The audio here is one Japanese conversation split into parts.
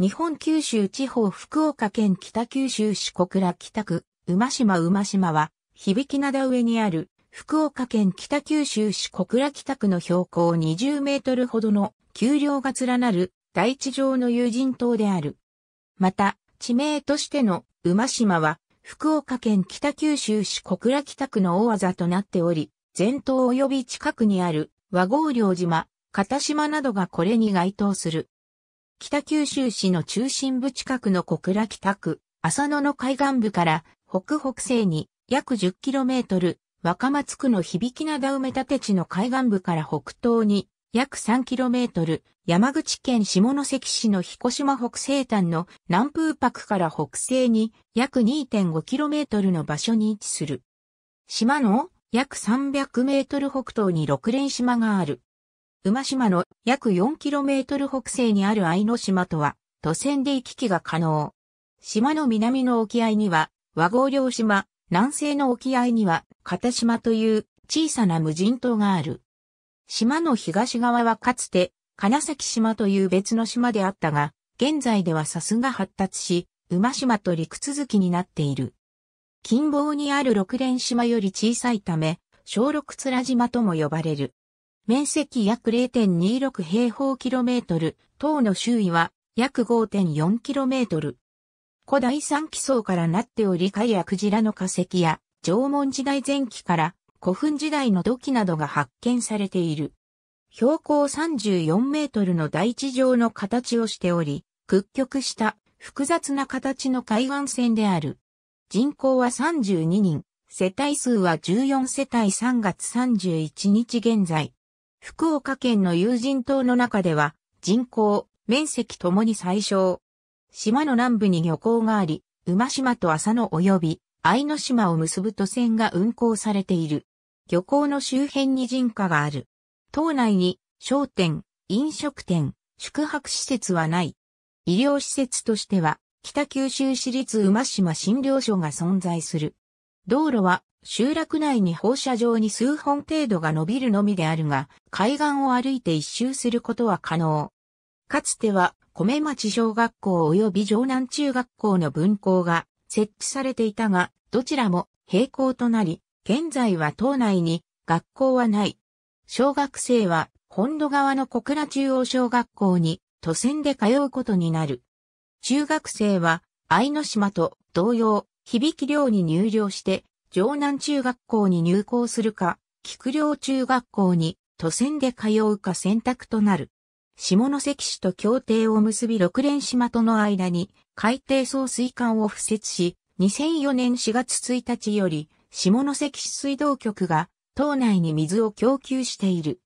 日本九州地方福岡県北九州市小倉北区、馬島馬島は、響灘上にある、福岡県北九州市小倉北区の標高20メートルほどの丘陵が連なる大地上の有人島である。また、地名としての馬島は、福岡県北九州市小倉北区の大技となっており、前島及び近くにある和合領島、片島などがこれに該当する。北九州市の中心部近くの小倉北区、浅野の海岸部から北北西に約 10km、若松区の響き灘埋め立て地の海岸部から北東に約 3km、山口県下関市の彦島北西端の南風泊から北西に約 2.5km の場所に位置する。島の約300メートル北東に六連島がある。馬島の約 4km 北西にある愛の島とは、都船で行き来が可能。島の南の沖合には、和合領島、南西の沖合には、片島という小さな無人島がある。島の東側はかつて、金崎島という別の島であったが、現在ではさすが発達し、馬島と陸続きになっている。近傍にある六連島より小さいため、小六面島とも呼ばれる。面積約0.26平方キロメートル、塔の周囲は約5.4キロメートル。古代三基層からなっており、貝やクジラの化石や、縄文時代前期から古墳時代の土器などが発見されている。標高34メートルの大地上の形をしており、屈曲した複雑な形の海岸線である。人口は32人、世帯数は14世帯3月31日現在、福岡県の有人島の中では、人口、面積ともに最小。島の南部に漁港があり、馬島と浅野及び、愛の島を結ぶ都線が運行されている。漁港の周辺に人家がある。島内に商店、飲食店、宿泊施設はない。医療施設としては、北九州市立馬島診療所が存在する。道路は集落内に放射状に数本程度が伸びるのみであるが、海岸を歩いて一周することは可能。かつては、米町小学校及び城南中学校の分校が設置されていたが、どちらも平行となり、現在は島内に学校はない。小学生は本土側の小倉中央小学校に都線で通うことになる。中学生は愛の島と同様、響き寮に入寮して城南中学校に入校するか、菊陵中学校に都線で通うか選択となる。下関市と協定を結び六連島との間に海底送水管を敷設し、2004年4月1日より下関市水道局が島内に水を供給している。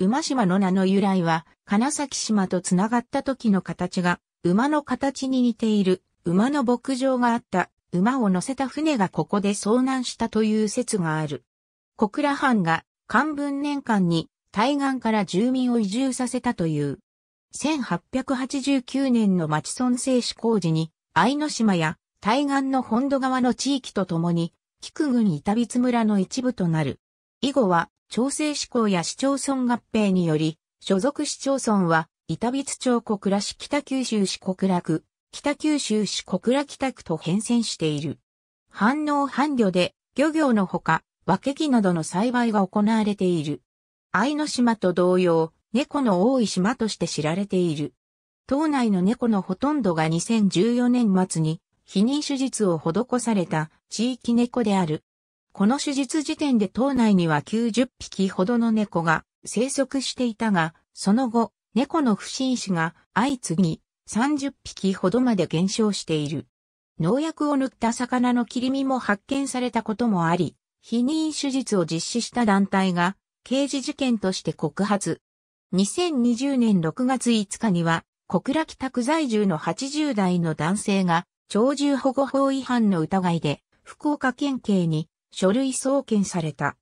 馬島の名の由来は、金崎島とつながった時の形が、馬の形に似ている、馬の牧場があった馬を乗せた船がここで遭難したという説がある。小倉藩が漢文年間に対岸から住民を移住させたという。1889年の町村制施工時に、愛の島や対岸の本土側の地域とともに、菊郡板筆村の一部となる。以後は、調整施向や市町村合併により、所属市町村は、板筆町小倉市北九州市小倉区、北九州市小倉北区と変遷している。反応反漁で漁業のほか、分け木などの栽培が行われている。愛の島と同様、猫の多い島として知られている。島内の猫のほとんどが2014年末に避妊手術を施された地域猫である。この手術時点で島内には90匹ほどの猫が生息していたが、その後、猫の不審死が相次ぎ、30匹ほどまで減少している。農薬を塗った魚の切り身も発見されたこともあり、避妊手術を実施した団体が刑事事件として告発。2020年6月5日には、小倉北区在住の80代の男性が、鳥獣保護法違反の疑いで、福岡県警に書類送検された。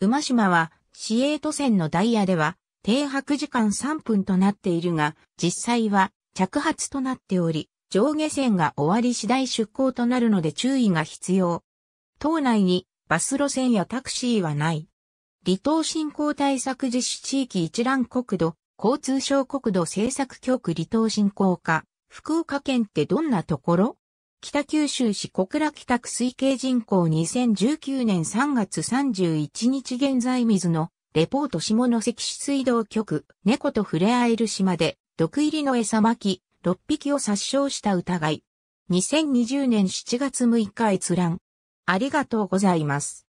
馬島は、市営都線のダイヤでは、停泊時間3分となっているが、実際は着発となっており、上下線が終わり次第出港となるので注意が必要。島内にバス路線やタクシーはない。離島振興対策実施地域一覧国土、交通省国土政策局離島振興課、福岡県ってどんなところ北九州市小倉北区推計人口2019年3月31日現在水のレポート下関市水道局、猫と触れ合える島で、毒入りの餌巻き、6匹を殺傷した疑い。2020年7月6日閲覧。ありがとうございます。